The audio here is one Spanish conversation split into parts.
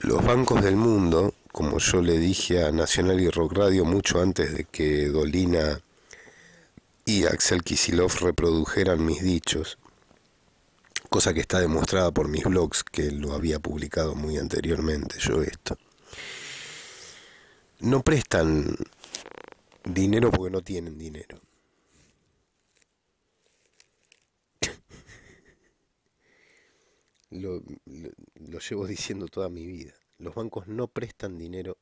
Los bancos del mundo, como yo le dije a Nacional y Rock Radio mucho antes de que Dolina y Axel Kisilov reprodujeran mis dichos, cosa que está demostrada por mis blogs, que lo había publicado muy anteriormente yo esto. No prestan dinero porque no tienen dinero. lo, llevo diciendo toda mi vida. Los bancos no prestan dinero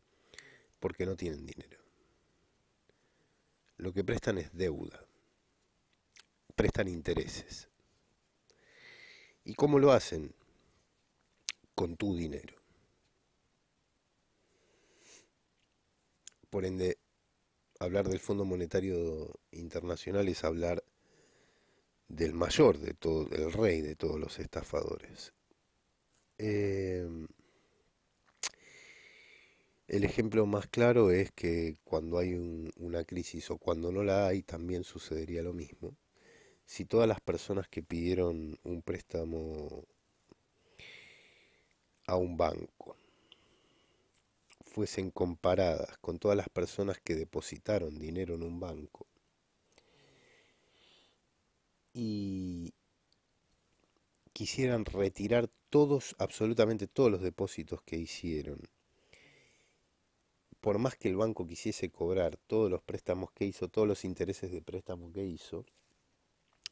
porque no tienen dinero. Lo que prestan es deuda. Prestan intereses. ¿Y cómo lo hacen? Con tu dinero. Por ende, hablar del Fondo Monetario Internacional es hablar del mayor de todo, el rey de todos los estafadores, Em, el ejemplo más claro es que cuando hay una crisis o cuando no la hay también sucedería lo mismo. Si todas las personas que pidieron un préstamo a un banco fuesen comparadas con todas las personas que depositaron dinero en un banco y quisieran retirar todos, absolutamente todos los depósitos que hicieron. Por más que el banco quisiese cobrar todos los préstamos que hizo, todos los intereses de préstamo que hizo,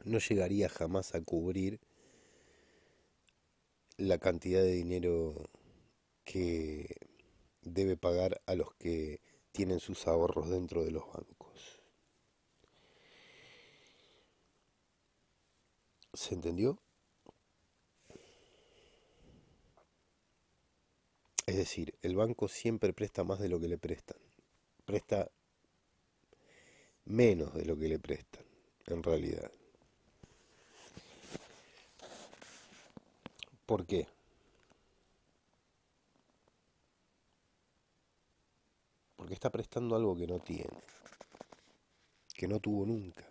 no llegaría jamás a cubrir la cantidad de dinero que debe pagar a los que tienen sus ahorros dentro de los bancos. ¿Se entendió? Es decir, el banco siempre presta más de lo que le prestan. Presta menos de lo que le prestan, en realidad. ¿Por qué? Porque está prestando algo que no tiene, que no tuvo nunca,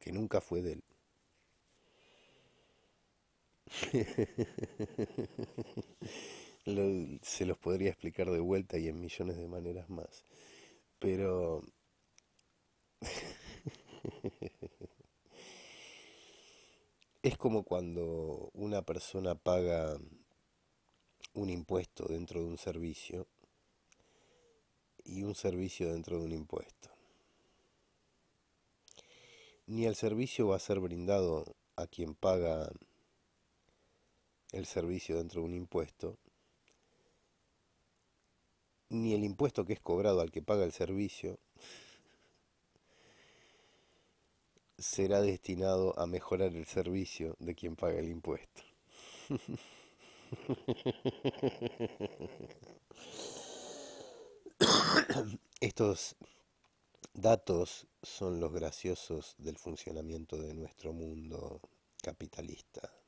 que nunca fue de él. se los podría explicar de vuelta y en millones de maneras más. Pero... es como cuando una persona paga un impuesto dentro de un servicio y un servicio dentro de un impuesto. Ni el servicio va a ser brindado a quien paga el servicio dentro de un impuesto, ni el impuesto que es cobrado al que paga el servicio será destinado a mejorar el servicio de quien paga el impuesto. Estos datos son los graciosos del funcionamiento de nuestro mundo capitalista.